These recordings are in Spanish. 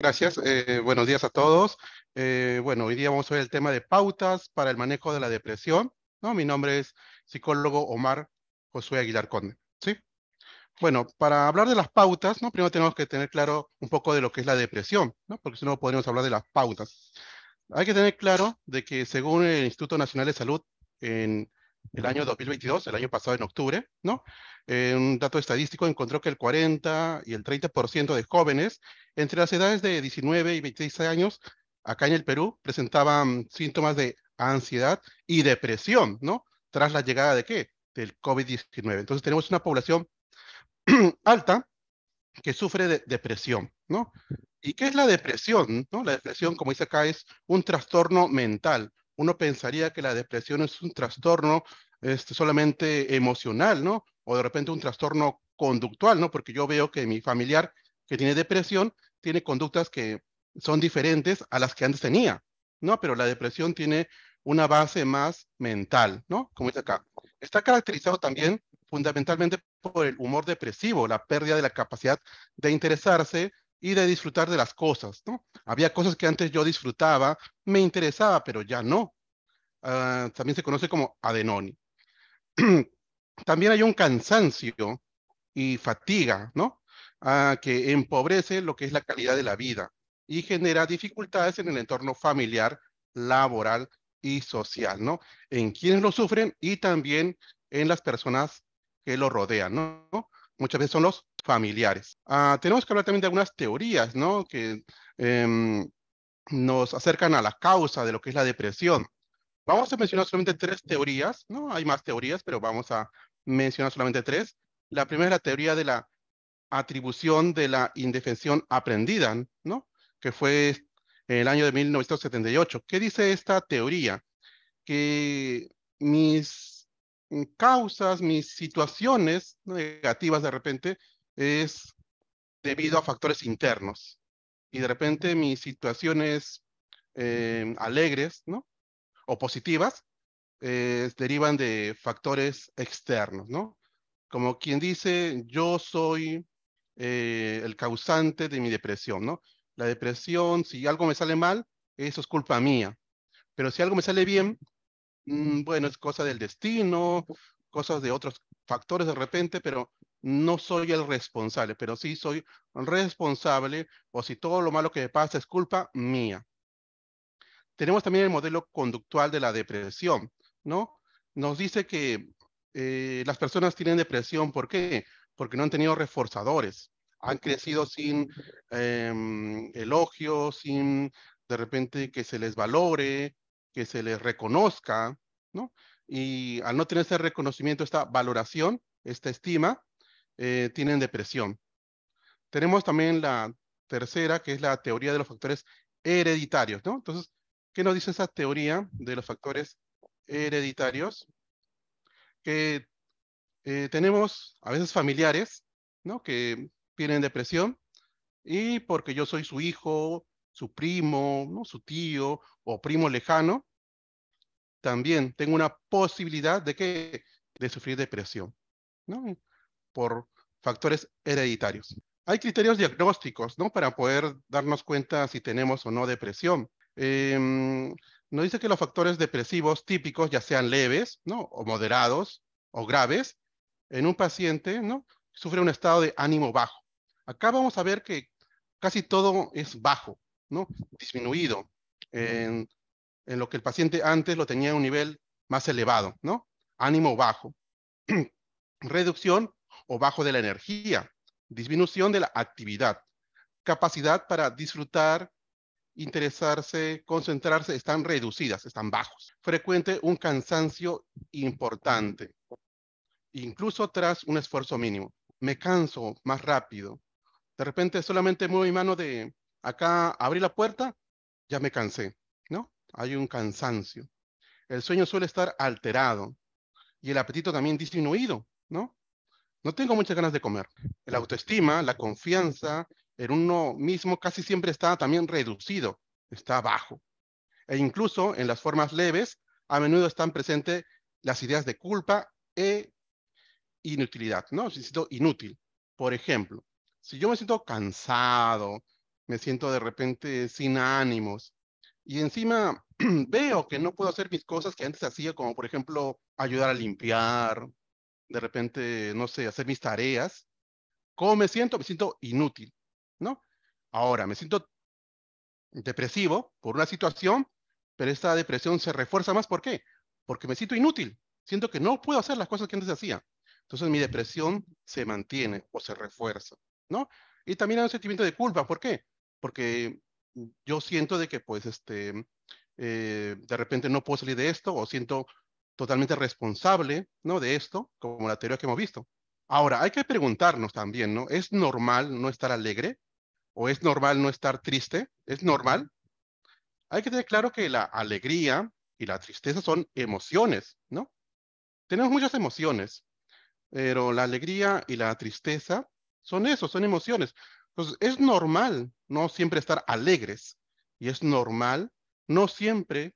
Gracias, eh, buenos días a todos. Eh, bueno, hoy día vamos a ver el tema de pautas para el manejo de la depresión. ¿no? Mi nombre es psicólogo Omar Josué Aguilar Conde. ¿sí? Bueno, para hablar de las pautas, ¿no? primero tenemos que tener claro un poco de lo que es la depresión, ¿no? porque si no podríamos hablar de las pautas. Hay que tener claro de que según el Instituto Nacional de Salud, en el año 2022, el año pasado en octubre, ¿no? Eh, un dato estadístico encontró que el 40 y el 30% de jóvenes entre las edades de 19 y 26 años acá en el Perú presentaban síntomas de ansiedad y depresión, ¿no? Tras la llegada de qué? Del COVID-19. Entonces tenemos una población alta que sufre de depresión, ¿no? ¿Y qué es la depresión? ¿no? La depresión, como dice acá, es un trastorno mental uno pensaría que la depresión es un trastorno este, solamente emocional, ¿no? O de repente un trastorno conductual, ¿no? Porque yo veo que mi familiar que tiene depresión tiene conductas que son diferentes a las que antes tenía, ¿no? Pero la depresión tiene una base más mental, ¿no? Como dice acá. Está caracterizado también fundamentalmente por el humor depresivo, la pérdida de la capacidad de interesarse, y de disfrutar de las cosas, ¿no? Había cosas que antes yo disfrutaba, me interesaba, pero ya no. Ah, también se conoce como adenoni. también hay un cansancio y fatiga, ¿no? Ah, que empobrece lo que es la calidad de la vida y genera dificultades en el entorno familiar, laboral y social, ¿no? En quienes lo sufren y también en las personas que lo rodean, ¿no? Muchas veces son los familiares. Ah, tenemos que hablar también de algunas teorías, ¿no? Que em, nos acercan a la causa de lo que es la depresión. Vamos a mencionar solamente tres teorías, ¿no? Hay más teorías, pero vamos a mencionar solamente tres. La primera es la teoría de la atribución de la indefensión aprendida, ¿no? Que fue en el año de 1978. ¿Qué dice esta teoría? Que mis causas, mis situaciones negativas de repente es debido a factores internos. Y de repente mis situaciones eh, alegres, ¿no? O positivas, eh, derivan de factores externos, ¿no? Como quien dice, yo soy eh, el causante de mi depresión, ¿no? La depresión, si algo me sale mal, eso es culpa mía. Pero si algo me sale bien, mm, bueno, es cosa del destino, cosas de otros factores de repente, pero no soy el responsable, pero sí soy responsable o si todo lo malo que me pasa es culpa mía. Tenemos también el modelo conductual de la depresión, ¿no? Nos dice que eh, las personas tienen depresión, ¿por qué? Porque no han tenido reforzadores, han crecido sin em, elogios, sin de repente que se les valore, que se les reconozca, ¿no? Y al no tener ese reconocimiento, esta valoración, esta estima, eh, tienen depresión. Tenemos también la tercera, que es la teoría de los factores hereditarios, ¿no? Entonces, ¿qué nos dice esa teoría de los factores hereditarios? Que eh, tenemos a veces familiares, ¿no? Que tienen depresión y porque yo soy su hijo, su primo, ¿no? su tío o primo lejano, también tengo una posibilidad de que de sufrir depresión. ¿no? por factores hereditarios. Hay criterios diagnósticos, ¿no? Para poder darnos cuenta si tenemos o no depresión. Eh, em, nos dice que los factores depresivos típicos, ya sean leves, ¿no? O moderados o graves, en un paciente, ¿no? Sufre un estado de ánimo bajo. Acá vamos a ver que casi todo es bajo, ¿no? Disminuido. En, en lo que el paciente antes lo tenía a un nivel más elevado, ¿no? Ánimo bajo. Reducción o bajo de la energía, disminución de la actividad, capacidad para disfrutar, interesarse, concentrarse, están reducidas, están bajos. Frecuente un cansancio importante, incluso tras un esfuerzo mínimo. Me canso más rápido. De repente solamente muevo mi mano de acá, abrí la puerta, ya me cansé, ¿no? Hay un cansancio. El sueño suele estar alterado y el apetito también disminuido, ¿no? No tengo muchas ganas de comer. La autoestima, la confianza en uno mismo casi siempre está también reducido, está bajo. E incluso en las formas leves, a menudo están presentes las ideas de culpa e inutilidad, ¿no? Si siento inútil. Por ejemplo, si yo me siento cansado, me siento de repente sin ánimos, y encima veo que no puedo hacer mis cosas que antes hacía, como por ejemplo ayudar a limpiar, de repente, no sé, hacer mis tareas. ¿Cómo me siento? Me siento inútil, ¿no? Ahora, me siento depresivo por una situación, pero esta depresión se refuerza más. ¿Por qué? Porque me siento inútil. Siento que no puedo hacer las cosas que antes hacía. Entonces mi depresión se mantiene o se refuerza, ¿no? Y también hay un sentimiento de culpa. ¿Por qué? Porque yo siento de que, pues, este, eh, de repente no puedo salir de esto o siento totalmente responsable ¿no? de esto, como la teoría que hemos visto. Ahora, hay que preguntarnos también, ¿no? ¿Es normal no estar alegre? ¿O es normal no estar triste? ¿Es normal? Hay que tener claro que la alegría y la tristeza son emociones, ¿no? Tenemos muchas emociones, pero la alegría y la tristeza son eso, son emociones. Entonces, es normal no siempre estar alegres y es normal no siempre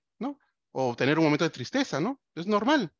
o tener un momento de tristeza, ¿no? Es normal.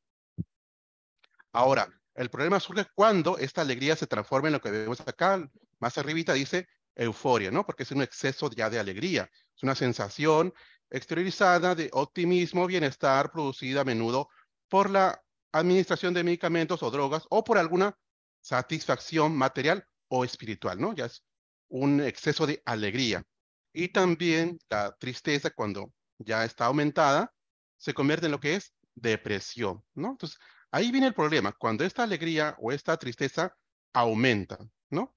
Ahora, el problema surge cuando esta alegría se transforma en lo que vemos acá, más arribita dice euforia, ¿no? Porque es un exceso ya de alegría, es una sensación exteriorizada de optimismo, bienestar, producida a menudo por la administración de medicamentos o drogas o por alguna satisfacción material o espiritual, ¿no? Ya es un exceso de alegría. Y también la tristeza cuando ya está aumentada, se convierte en lo que es depresión, ¿no? Entonces, ahí viene el problema, cuando esta alegría o esta tristeza aumenta, ¿no?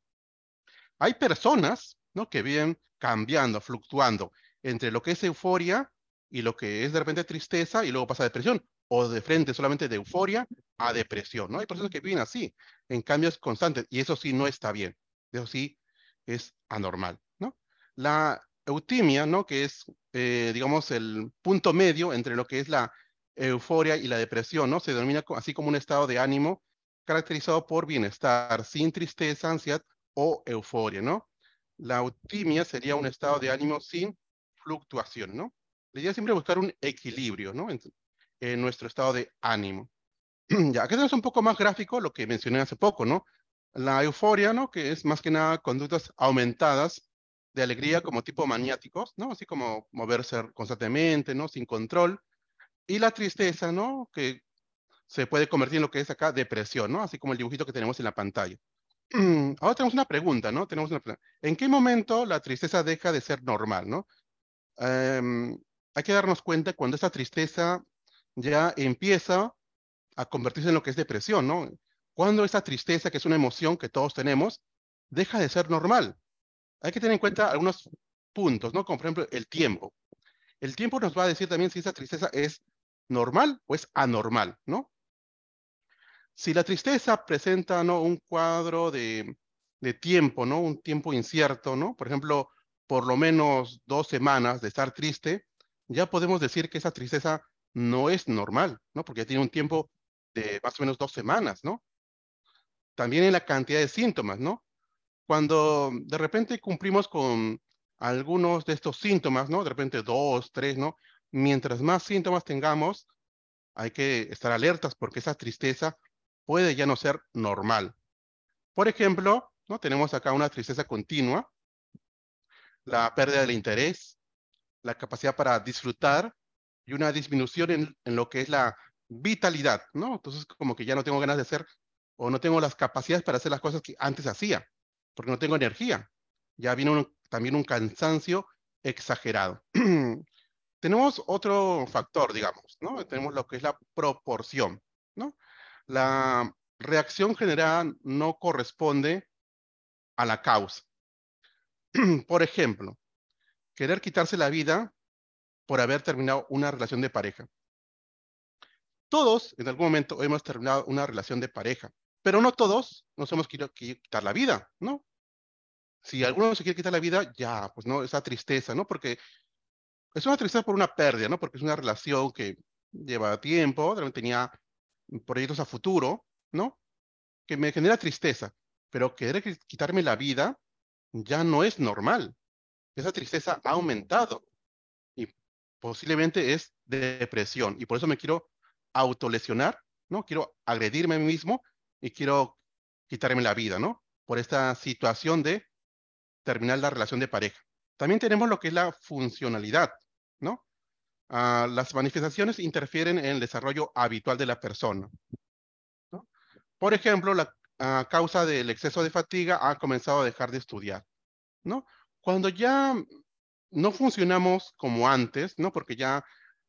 Hay personas, ¿no? Que vienen cambiando, fluctuando entre lo que es euforia y lo que es de repente tristeza y luego pasa a depresión, o de frente solamente de euforia a depresión, ¿no? Hay personas que viven así, en cambios constantes, y eso sí no está bien, eso sí es anormal, ¿no? La, eutimia, ¿no? que es, eh, digamos, el punto medio entre lo que es la euforia y la depresión, ¿no? se denomina así como un estado de ánimo caracterizado por bienestar, sin tristeza, ansiedad o euforia. ¿no? La eutimia sería un estado de ánimo sin fluctuación. ¿no? La siempre buscar un equilibrio ¿no? en, nuestro estado de ánimo. ya, acá tenemos un poco más gráfico lo que mencioné hace poco, ¿no? La euforia, ¿no? Que es más que nada conductas aumentadas de alegría como tipo maniáticos, ¿no? Así como moverse constantemente, ¿no? Sin control. Y la tristeza, ¿no? Que se puede convertir en lo que es acá depresión, ¿no? Así como el dibujito que tenemos en la pantalla. Ahora tenemos una pregunta, ¿no? Tenemos una pregunta. ¿En qué momento la tristeza deja de ser normal, ¿no? Em, hay que darnos cuenta cuando esa tristeza ya empieza a convertirse en lo que es depresión, ¿no? Cuando esa tristeza, que es una emoción que todos tenemos, deja de ser normal hay que tener en cuenta algunos puntos, ¿no? Como por ejemplo el tiempo. El tiempo nos va a decir también si esa tristeza es normal o es anormal, ¿no? Si la tristeza presenta ¿no? un cuadro de, tiempo, ¿no? Un tiempo incierto, ¿no? Por ejemplo, por lo menos dos semanas de estar triste, ya podemos decir que esa tristeza no es normal, ¿no? Porque tiene un tiempo de más o menos dos semanas, ¿no? También en la cantidad de síntomas, ¿no? Cuando de repente cumplimos con algunos de estos síntomas, ¿no? De repente dos, tres, ¿no? Mientras más síntomas tengamos, hay que estar alertas porque esa tristeza puede ya no ser normal. Por ejemplo, ¿no? tenemos acá una tristeza continua, la pérdida del interés, la capacidad para disfrutar y una disminución en, en, lo que es la vitalidad, ¿no? Entonces, como que ya no tengo ganas de hacer o no tengo las capacidades para hacer las cosas que antes hacía porque no tengo energía. Ya viene también un cansancio exagerado. Tenemos otro factor, digamos, ¿no? Tenemos lo que es la proporción, ¿no? La reacción generada no corresponde a la causa. Por ejemplo, querer quitarse la vida por haber terminado una relación de pareja. Todos en algún momento hemos terminado una relación de pareja. Pero no todos nos hemos querido quitar la vida, ¿no? Si alguno se quiere quitar la vida, ya, pues no, esa tristeza, ¿no? Porque es una tristeza por una pérdida, ¿no? Porque es una relación que lleva tiempo, tenía proyectos a futuro, ¿no? Que me genera tristeza, pero querer quitarme la vida ya no es normal. Esa tristeza ha aumentado y posiblemente es depresión y por eso me quiero autolesionar, ¿no? Quiero agredirme a mí mismo y quiero quitarme la vida, ¿no? Por esta situación de terminar la relación de pareja. También tenemos lo que es la funcionalidad, ¿no? Ah, las manifestaciones interfieren en el desarrollo habitual de la persona. ¿no? Por ejemplo, la causa del exceso de fatiga ha comenzado a dejar de estudiar. ¿no? Cuando ya no funcionamos como antes, ¿no? porque ya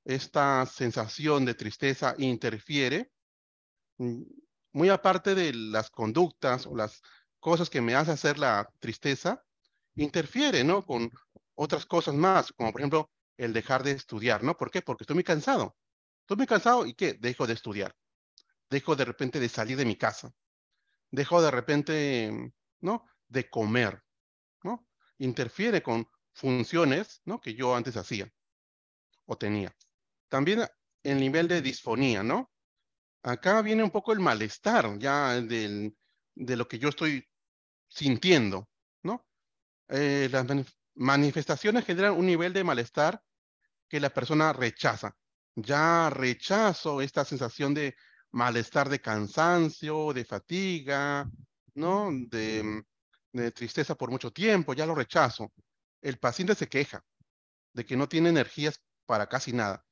esta sensación de tristeza interfiere, mm, muy aparte de las conductas o las cosas que me hace hacer la tristeza, interfiere, ¿no? Con otras cosas más, como por ejemplo el dejar de estudiar, ¿no? ¿Por qué? Porque estoy muy cansado. Estoy muy cansado y ¿qué? Dejo de estudiar. Dejo de repente de salir de mi casa. Dejo de repente, ¿no? De comer, ¿no? Interfiere con funciones, ¿no? Que yo antes hacía o tenía. También el nivel de disfonía, ¿no? acá viene un poco el malestar ya del, de lo que yo estoy sintiendo, ¿no? Eh, las manifestaciones generan un nivel de malestar que la persona rechaza. Ya rechazo esta sensación de malestar de cansancio, de fatiga, ¿no? De, de tristeza por mucho tiempo, ya lo rechazo. El paciente se queja de que no tiene energías para casi nada.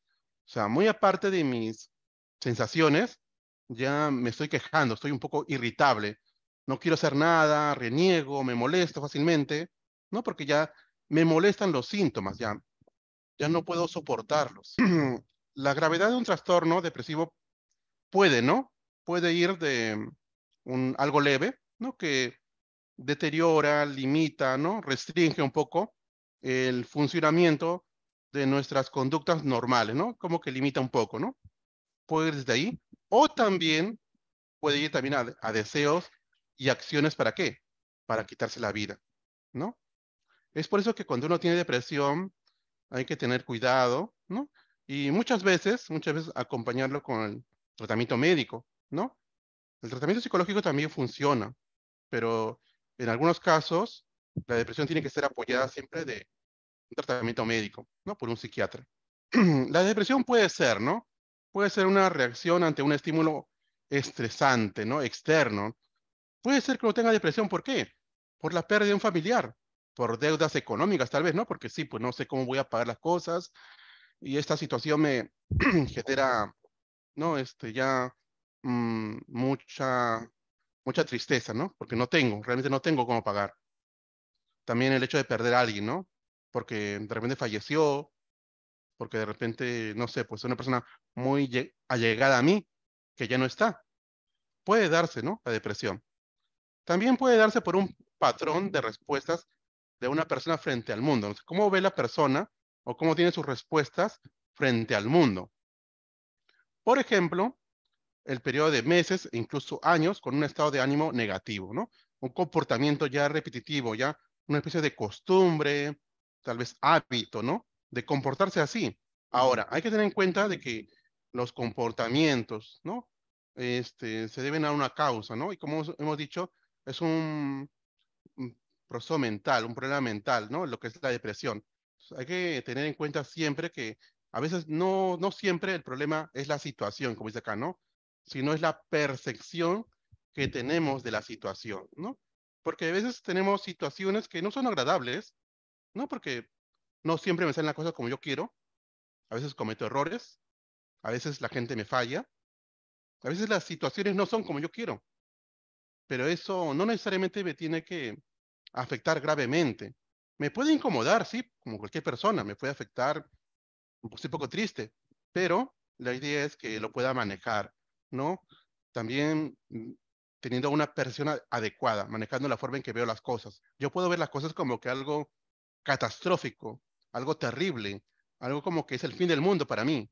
O sea, muy aparte de mis sensaciones, ya me estoy quejando, estoy un poco irritable, no quiero hacer nada, reniego, me molesto fácilmente, ¿no? Porque ya me molestan los síntomas, ya, ya no puedo soportarlos. La gravedad de un trastorno depresivo puede, ¿no? Puede ir de mm, un, algo leve, ¿no? Que deteriora, limita, ¿no? Restringe un poco el funcionamiento de nuestras conductas normales, ¿no? Como que limita un poco, ¿no? Puede ir desde ahí o también puede ir también a, deseos y acciones para qué? Para quitarse la vida, ¿no? Es por eso que cuando uno tiene depresión hay que tener cuidado, ¿no? Y muchas veces, muchas veces acompañarlo con el tratamiento médico, ¿no? El tratamiento psicológico también funciona, pero en algunos casos la depresión tiene que ser apoyada siempre de un tratamiento médico, ¿no? Por un psiquiatra. la depresión puede ser, ¿no? Puede ser una reacción ante un estímulo estresante, ¿no? Externo. Puede ser que uno tenga depresión, ¿por qué? Por la pérdida de un familiar, por deudas económicas tal vez, ¿no? Porque sí, pues no sé cómo voy a pagar las cosas y esta situación me genera, ¿no? Este, ya mm, mucha, mucha tristeza, ¿no? Porque no tengo, realmente no tengo cómo pagar. También el hecho de perder a alguien, ¿no? Porque de repente falleció porque de repente, no sé, pues una persona muy allegada a mí, que ya no está, puede darse, ¿no? La depresión. También puede darse por un patrón de respuestas de una persona frente al mundo. ¿Cómo ve la persona o cómo tiene sus respuestas frente al mundo? Por ejemplo, el periodo de meses incluso años con un estado de ánimo negativo, ¿no? Un comportamiento ya repetitivo, ya una especie de costumbre, tal vez hábito, ¿no? de comportarse así. Ahora, hay que tener en cuenta de que los comportamientos, ¿no? Este, se deben a una causa, ¿no? Y como hemos dicho, es un, proceso mental, un problema mental, ¿no? Lo que es la depresión. hay que tener en cuenta siempre que a veces no, no siempre el problema es la situación, como dice acá, ¿no? Sino es la percepción que tenemos de la situación, ¿no? Porque a veces tenemos situaciones que no son agradables, ¿no? Porque no siempre me salen las cosas como yo quiero. A veces cometo errores. A veces la gente me falla. A veces las situaciones no son como yo quiero. Pero eso no necesariamente me tiene que afectar gravemente. Me puede incomodar, sí, como cualquier persona. Me puede afectar, un poco triste. Pero la idea es que lo pueda manejar, ¿no? También mm, teniendo una persona adecuada, manejando la forma en que veo las cosas. Yo puedo ver las cosas como que algo catastrófico, algo terrible, algo como que es el fin del mundo para mí,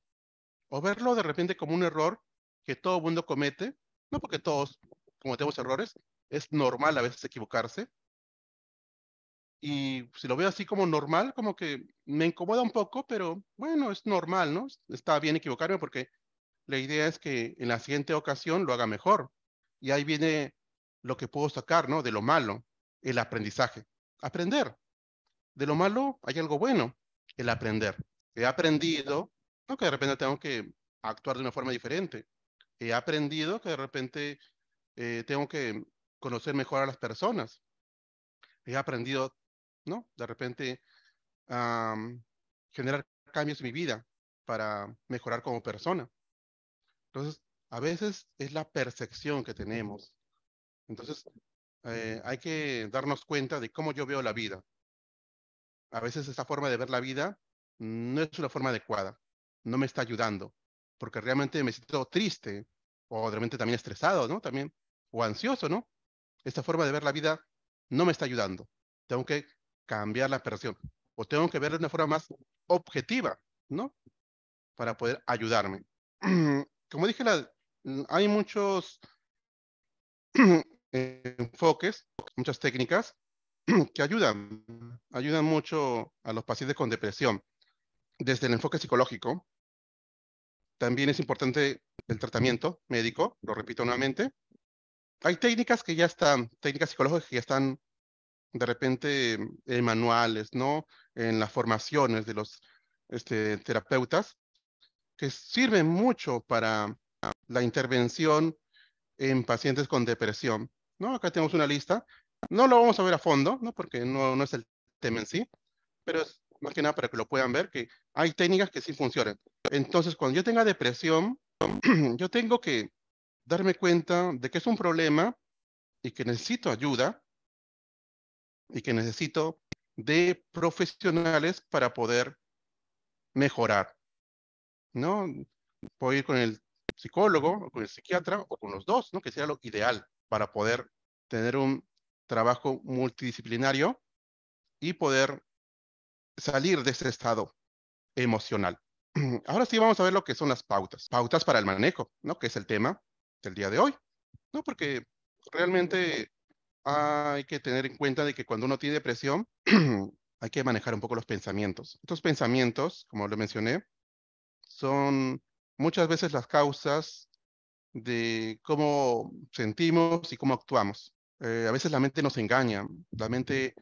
o verlo de repente como un error que todo mundo comete, no porque todos cometemos errores, es normal a veces equivocarse, y si lo veo así como normal, como que me incomoda un poco, pero bueno, es normal, ¿no? Está bien equivocarme porque la idea es que en la siguiente ocasión lo haga mejor. Y ahí viene lo que puedo sacar, ¿no? De lo malo, el aprendizaje. Aprender de lo malo hay algo bueno, el aprender. He aprendido ¿no? que de repente tengo que actuar de una forma diferente. He aprendido que de repente eh, tengo que conocer mejor a las personas. He aprendido, ¿no? De repente generar cambios en mi vida para mejorar como persona. Entonces, a veces es la percepción que tenemos. Entonces, eh, hay que darnos cuenta de cómo yo veo la vida a veces esta forma de ver la vida no es una forma adecuada, no me está ayudando, porque realmente me siento triste o realmente también estresado, ¿no? También, o ansioso, ¿no? Esta forma de ver la vida no me está ayudando. Tengo que cambiar la percepción o tengo que verla de una forma más objetiva, ¿no? Para poder ayudarme. Como dije, mm, hay muchos enfoques, muchas técnicas que ayudan, ayudan mucho a los pacientes con depresión. Desde el enfoque psicológico, también es importante el tratamiento médico, lo repito nuevamente. Hay técnicas que ya están, técnicas psicológicas que ya están de repente en manuales, ¿no? En las formaciones de los este, terapeutas, que sirven mucho para la intervención en pacientes con depresión, ¿no? Acá tenemos una lista no lo vamos a ver a fondo, ¿no? porque no, no es el tema en sí, pero es más que nada para que lo puedan ver, que hay técnicas que sí funcionan. Entonces, cuando yo tenga depresión, yo tengo que darme cuenta de que es un problema y que necesito ayuda y que necesito de profesionales para poder mejorar. ¿No? Puedo ir con el psicólogo, o con el psiquiatra o con los dos, ¿no? Que sea lo ideal para poder tener un trabajo multidisciplinario y poder salir de ese estado emocional. Ahora sí vamos a ver lo que son las pautas. Pautas para el manejo, ¿no? Que es el tema del día de hoy, ¿no? Porque realmente hay que tener en cuenta de que cuando uno tiene depresión, hay que manejar un poco los pensamientos. Estos pensamientos, como lo mencioné, son muchas veces las causas de cómo sentimos y cómo actuamos. Eh, a veces la mente nos engaña, la mente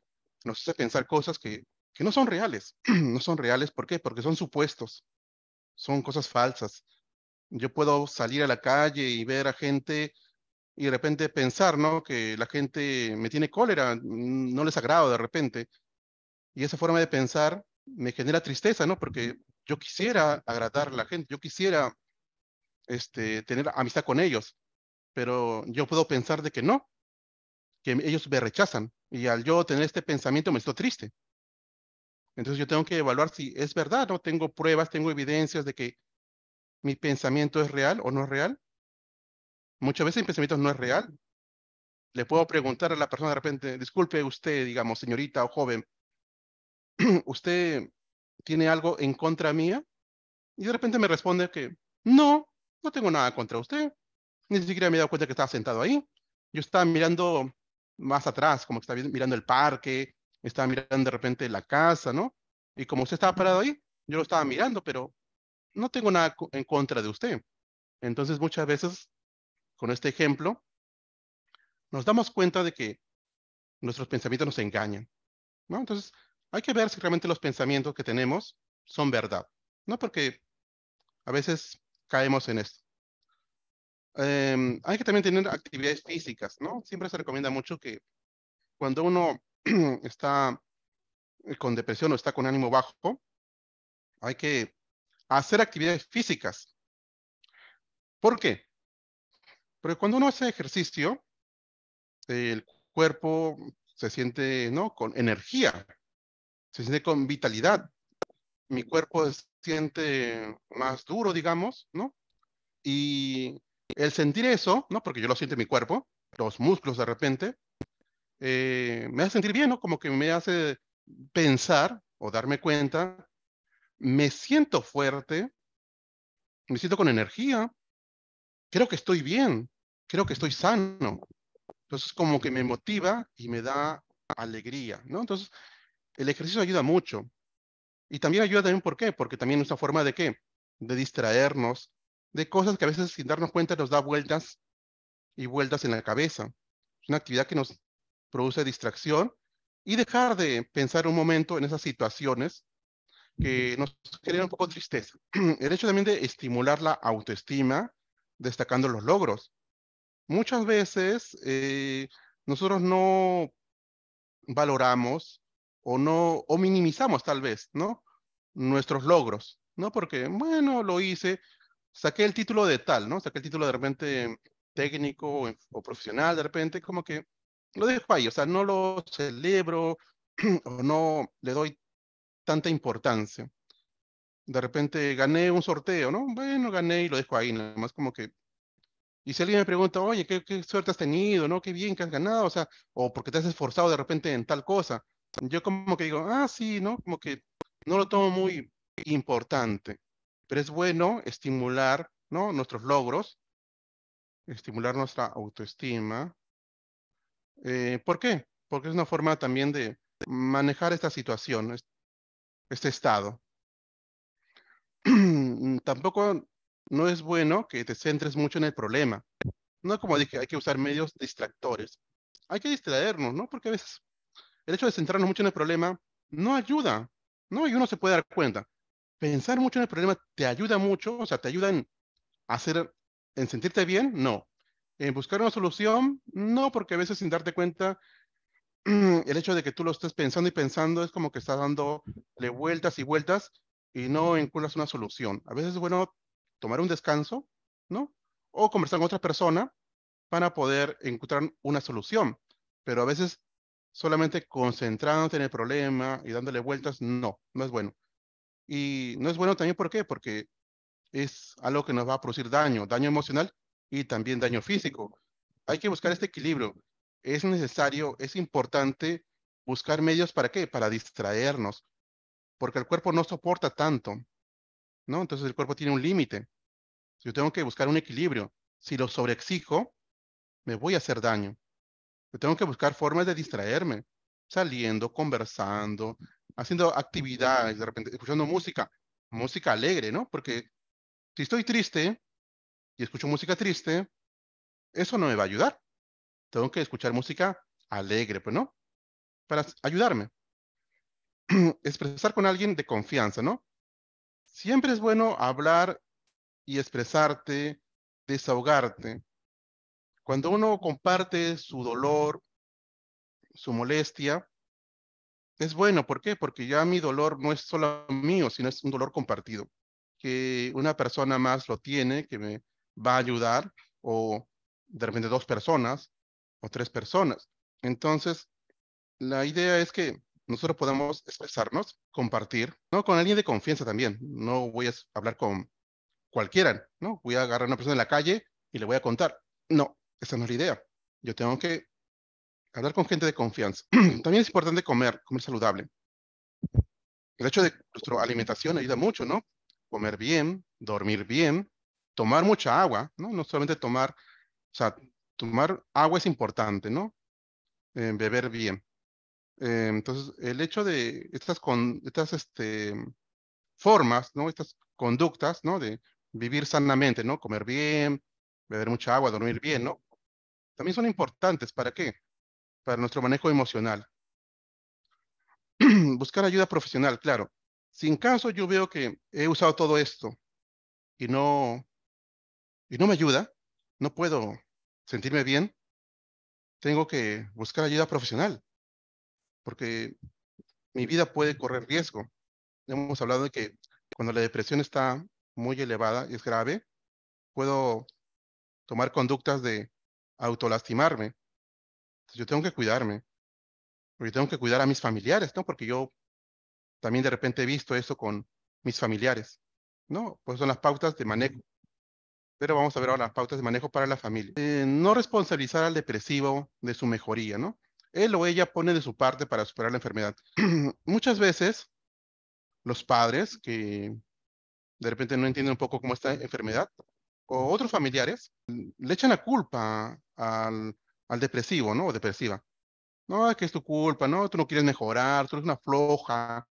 nos hace pensar cosas que, no son reales. no son reales, ¿por qué? Porque son supuestos, son cosas falsas. Yo puedo salir a la calle y ver a gente y de repente pensar, ¿no? Que la gente me tiene cólera, no les agrado de repente. Y esa forma de pensar me genera tristeza, ¿no? Porque yo quisiera agradar a la gente, yo quisiera este, tener amistad con ellos, pero yo puedo pensar de que no, que ellos me rechazan y al yo tener este pensamiento me estoy triste. Entonces yo tengo que evaluar si es verdad, no tengo pruebas, tengo evidencias de que mi pensamiento es real o no es real. Muchas veces mi pensamiento no es real. Le puedo preguntar a la persona de repente, disculpe usted, digamos, señorita o joven, ¿usted tiene algo en contra mía? Y de repente me responde que no, no tengo nada contra usted. Ni siquiera me he dado cuenta que estaba sentado ahí. Yo estaba mirando más atrás, como que está mirando el parque, estaba mirando de repente la casa, ¿no? Y como usted estaba parado ahí, yo lo estaba mirando, pero no tengo nada en contra de usted. Entonces muchas veces, con este ejemplo, nos damos cuenta de que nuestros pensamientos nos engañan. ¿no? Entonces, hay que ver si realmente los pensamientos que tenemos son verdad, ¿no? Porque a veces caemos en esto. Em, hay que también tener actividades físicas, ¿no? Siempre se recomienda mucho que cuando uno está eh, con depresión o está con ánimo bajo, hay que hacer actividades físicas. ¿Por qué? Porque cuando uno hace ejercicio, el cuerpo se siente ¿no? con energía, se siente con vitalidad. Mi cuerpo se siente más duro, digamos, ¿no? Y el sentir eso, ¿no? Porque yo lo siento en mi cuerpo, los músculos de repente, eh, me hace sentir bien, ¿no? Como que me hace pensar o darme cuenta, me siento fuerte, me siento con energía, creo que estoy bien, creo que estoy sano. Entonces como que me motiva y me da alegría, ¿no? Entonces el ejercicio ayuda mucho. Y también ayuda también, ¿por qué? Porque también es una forma de qué? De distraernos de cosas que a veces sin darnos cuenta nos da vueltas y vueltas en la cabeza. Es una actividad que nos produce distracción y dejar de pensar un momento en esas situaciones que nos generan un poco de tristeza. El hecho también de estimular la autoestima, destacando los logros. Muchas veces eh, nosotros no valoramos o no o minimizamos tal vez, ¿no? Nuestros logros, ¿no? Porque bueno, lo hice, saqué el título de tal, ¿no? Saqué el título de repente técnico o, profesional, de repente como que lo dejo ahí, o sea, no lo celebro o no le doy tanta importancia. De repente gané un sorteo, ¿no? Bueno, gané y lo dejo ahí, nada más como que... Y si alguien me pregunta, oye, ¿qué, qué suerte has tenido, ¿no? Qué bien que has ganado, o sea, o porque te has esforzado de repente en tal cosa. Yo como que digo, ah, sí, ¿no? Como que no lo tomo muy importante. Pero es bueno estimular ¿no? nuestros logros, estimular nuestra autoestima. Eh, ¿Por qué? Porque es una forma también de manejar esta situación, este estado. Tampoco no es bueno que te centres mucho en el problema. No como dije, hay que usar medios distractores. Hay que distraernos, ¿no? Porque a veces el hecho de centrarnos mucho en el problema no ayuda, ¿no? Y uno se puede dar cuenta pensar mucho en el problema te ayuda mucho, o sea, te ayuda en en sentirte bien, no. En buscar una solución, no, porque a veces sin darte cuenta, el hecho de que tú lo estés pensando y pensando es como que estás dándole vueltas y vueltas y no encuentras una solución. A veces es bueno tomar un descanso, ¿no? O conversar con otra persona para poder encontrar una solución. Pero a veces solamente concentrándote en el problema y dándole vueltas, no, no es bueno. Y no es bueno también, ¿por qué? Porque es algo que nos va a producir daño, daño emocional y también daño físico. Hay que buscar este equilibrio. Es necesario, es importante buscar medios para qué? Para distraernos, porque el cuerpo no soporta tanto, ¿no? Entonces el cuerpo tiene un límite. Yo tengo que buscar un equilibrio. Si lo sobreexijo, me voy a hacer daño. Yo tengo que buscar formas de distraerme, saliendo, conversando, haciendo actividades, de repente escuchando música, música alegre, ¿no? Porque si estoy triste y escucho música triste, eso no me va a ayudar. Tengo que escuchar música alegre, pues, ¿no? Para ayudarme. Expresar con alguien de confianza, ¿no? Siempre es bueno hablar y expresarte, desahogarte. Cuando uno comparte su dolor, su molestia, es bueno, ¿por qué? Porque ya mi dolor no es solo mío, sino es un dolor compartido, que una persona más lo tiene, que me va a ayudar, o de repente dos personas o tres personas. Entonces, la idea es que nosotros podamos expresarnos, compartir, ¿no? Con alguien de confianza también. No voy a hablar con cualquiera, ¿no? Voy a agarrar a una persona en la calle y le voy a contar. No, esa no es la idea. Yo tengo que hablar con gente de confianza. También es importante comer, comer saludable. El hecho de nuestra alimentación ayuda mucho, ¿no? Comer bien, dormir bien, tomar mucha agua, ¿no? No solamente tomar, o sea, tomar agua es importante, ¿no? Eh, beber bien. Eh, entonces, el hecho de estas, estas este, formas, ¿no? Estas conductas, ¿no? De vivir sanamente, ¿no? Comer bien, beber mucha agua, dormir bien, ¿no? También son importantes. ¿Para qué? para nuestro manejo emocional. Buscar ayuda profesional, claro. Sin caso yo veo que he usado todo esto y no, y no me ayuda, no puedo sentirme bien, tengo que buscar ayuda profesional, porque mi vida puede correr riesgo. Hemos hablado de que cuando la depresión está muy elevada y es grave, puedo tomar conductas de autolastimarme, yo tengo que cuidarme, porque tengo que cuidar a mis familiares, ¿no? Porque yo también de repente he visto eso con mis familiares, ¿no? Pues son las pautas de manejo. Pero vamos a ver ahora las pautas de manejo para la familia. Eh, no responsabilizar al depresivo de su mejoría, ¿no? Él o ella pone de su parte para superar la enfermedad. Muchas veces los padres que de repente no entienden un poco cómo está la enfermedad o otros familiares le echan la culpa al, al depresivo, ¿no? O depresiva. No, es que es tu culpa, no, tú no quieres mejorar, tú eres una floja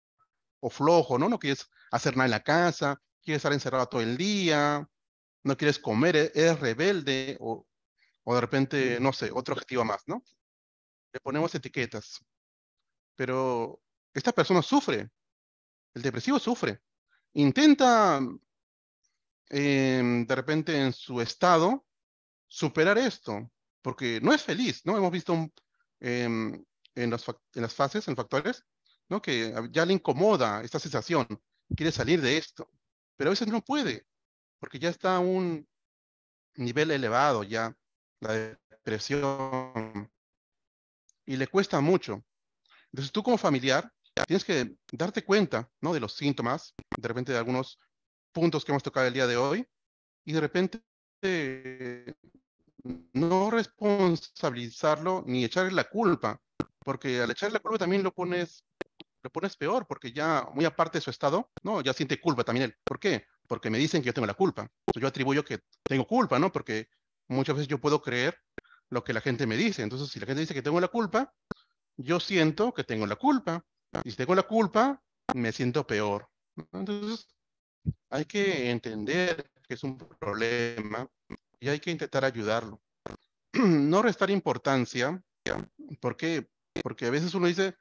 o flojo, ¿no? No quieres hacer nada en la casa, quieres estar encerrado todo el día, no quieres comer, e-, eres rebelde o, o de repente, no sé, otro objetivo más, ¿no? Le ponemos etiquetas. Pero esta persona sufre, el depresivo sufre. Intenta, em, de repente, en su estado, superar esto, porque no es feliz, ¿no? Hemos visto em, en, las, fases, en factores, ¿no? Que ya le incomoda esta sensación, quiere salir de esto, pero a veces no puede, porque ya está a un nivel elevado, ya la depresión, y le cuesta mucho. Entonces tú como familiar tienes que darte cuenta, ¿no? De los síntomas, de repente de algunos puntos que hemos tocado el día de hoy, y de repente no responsabilizarlo ni echarle la culpa, porque al echarle la culpa también lo pones, lo pones peor, porque ya muy aparte de su estado, no, ya siente culpa también él. ¿Por qué? Porque me dicen que yo tengo la culpa. yo atribuyo que tengo culpa, ¿no? Porque muchas veces yo puedo creer lo que la gente me dice. Entonces, si la gente dice que tengo la culpa, yo siento que tengo la culpa. Y si tengo la culpa, me siento peor. Entonces, hay que entender que es un problema y hay que intentar ayudarlo. No restar importancia, ¿por qué? Porque a veces uno dice,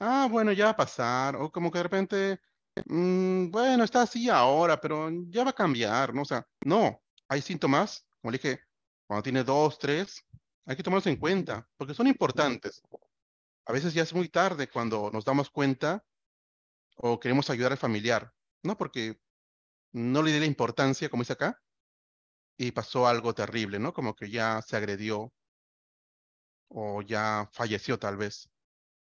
ah, bueno, ya va a pasar, o como que de repente, mm, bueno, está así ahora, pero ya va a cambiar, ¿no? O sea, no, hay síntomas, como le dije, cuando tiene dos, tres, hay que tomarlos en cuenta, porque son importantes. A veces ya es muy tarde cuando nos damos cuenta o queremos ayudar al familiar, ¿no? Porque no le di la importancia, como dice acá, y pasó algo terrible, ¿no? Como que ya se agredió o ya falleció tal vez,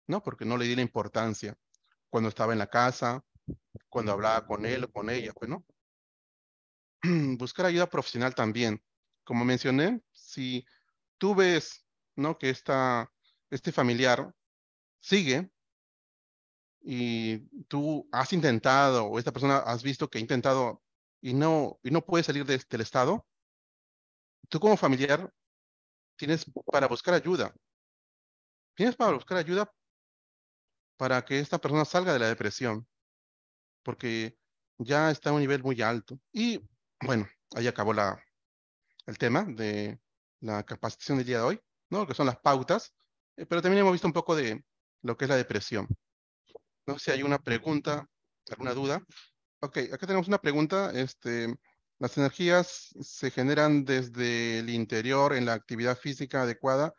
¿no? Porque no le di la importancia cuando estaba en la casa, cuando hablaba con él o con ella, pues, ¿no? Buscar ayuda profesional también. Como mencioné, si tú ves, ¿no? Que esta, este familiar sigue y tú has intentado o esta persona has visto que ha intentado y no, y no puede salir de, del estado, tú como familiar tienes para buscar ayuda. Tienes para buscar ayuda para que esta persona salga de la depresión, porque ya está a un nivel muy alto. Y bueno, ahí acabó la, el tema de la capacitación del día de hoy, ¿no? que son las pautas, eh, pero también hemos visto un poco de lo que es la depresión. No sé si hay una pregunta, alguna duda. Ok, acá tenemos una pregunta. Este, las energías se generan desde el interior en la actividad física adecuada.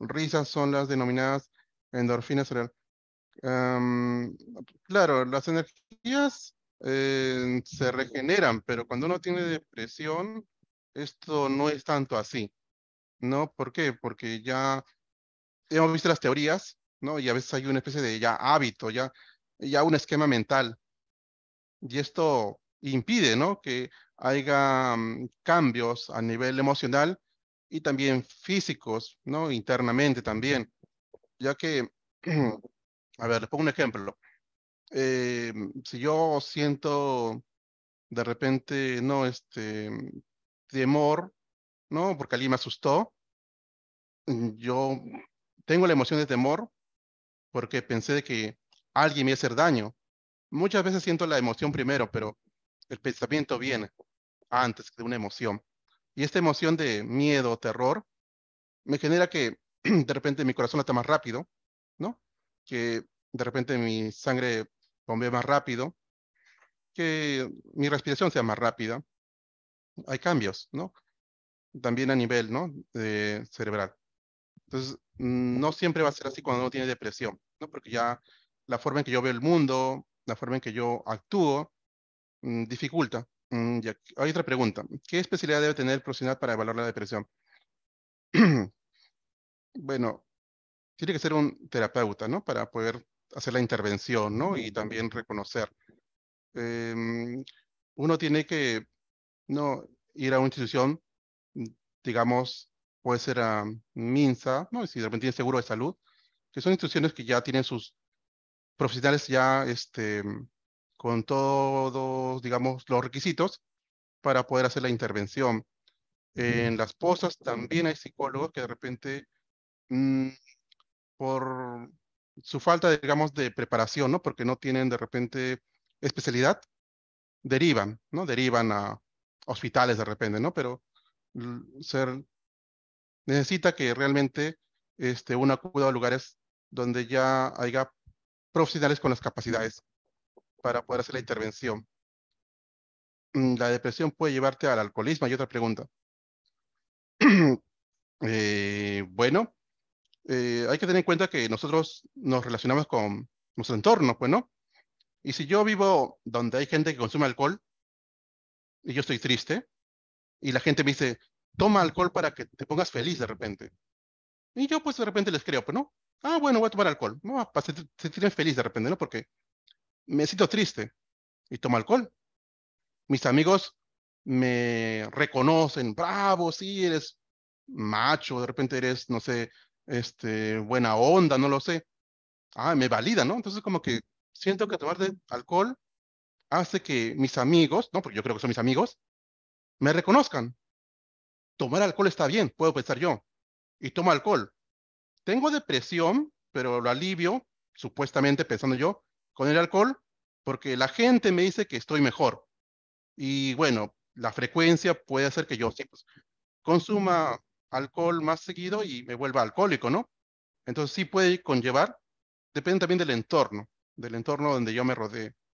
Risas son las denominadas endorfinas cerebrales. claro, las energías eh, se regeneran, pero cuando uno tiene depresión, esto no es tanto así. ¿No? ¿Por qué? Porque ya hemos visto las teorías, ¿no? Y a veces hay una especie de ya hábito, ya, ya un esquema mental. Y esto impide ¿no? que haya mm, cambios a nivel emocional y también físicos, ¿no? internamente también, ya que, a ver, les pongo un ejemplo. Eh, si yo siento de repente, no, este, temor, ¿no? Porque alguien me asustó, mm, yo tengo la emoción de temor porque pensé que alguien me iba a hacer daño. Muchas veces siento la emoción primero, pero el pensamiento viene antes de una emoción. Y esta emoción de miedo o terror me genera que de repente mi corazón está más rápido, ¿no? Que de repente mi sangre bombea más rápido, que mi respiración sea más rápida. Hay cambios, ¿no? También a nivel, ¿no? De cerebral. Entonces, no siempre va a ser así cuando uno tiene depresión, ¿no? Porque ya la forma en que yo veo el mundo, la forma en que yo actúo, Mm, dificulta. Mm, hay otra pregunta. ¿Qué especialidad debe tener el profesional para evaluar la depresión? bueno, tiene que ser un terapeuta, ¿no? Para poder hacer la intervención, ¿no? Y también reconocer. Em, uno tiene que no ir a una institución, digamos, puede ser a MINSA, ¿no? Si de repente tiene seguro de salud, que son instituciones que ya tienen sus profesionales ya este, con todos, digamos, los requisitos para poder hacer la intervención. En las posas también hay psicólogos que de repente, mm, por su falta, digamos, de preparación, ¿no? Porque no tienen de repente especialidad, derivan, ¿no? Derivan a hospitales de repente, ¿no? Pero necesita que realmente este, uno acuda a lugares donde ya haya profesionales con las capacidades para poder hacer la intervención. Mm, la depresión puede llevarte al alcoholismo hay otra pregunta. Eh, bueno, eh, hay que tener en cuenta que nosotros nos relacionamos con nuestro entorno, pues, ¿no? Y si yo vivo donde hay gente que consume alcohol y yo estoy triste y la gente me dice, toma alcohol para que te pongas feliz de repente. Y yo pues de repente les creo, pues, ¿no? Ah, bueno, voy a tomar alcohol. No, para sentirme feliz de repente, ¿no? Porque me siento triste y tomo alcohol. Mis amigos me reconocen, bravo, sí, eres macho, de repente eres, no sé, este, buena onda, no lo sé. Ah, me valida, ¿no? Entonces como que siento que tomar alcohol hace que mis amigos, no, porque yo creo que son mis amigos, me reconozcan. Tomar alcohol está bien, puedo pensar yo. Y tomo alcohol. Tengo depresión, pero lo alivio, supuestamente pensando yo, con el alcohol porque la gente me dice que estoy mejor. Y bueno, la frecuencia puede hacer que yo pues, consuma alcohol más seguido y me vuelva alcohólico, ¿no? Entonces sí puede conllevar, depende también del entorno, del entorno donde yo me rodeé.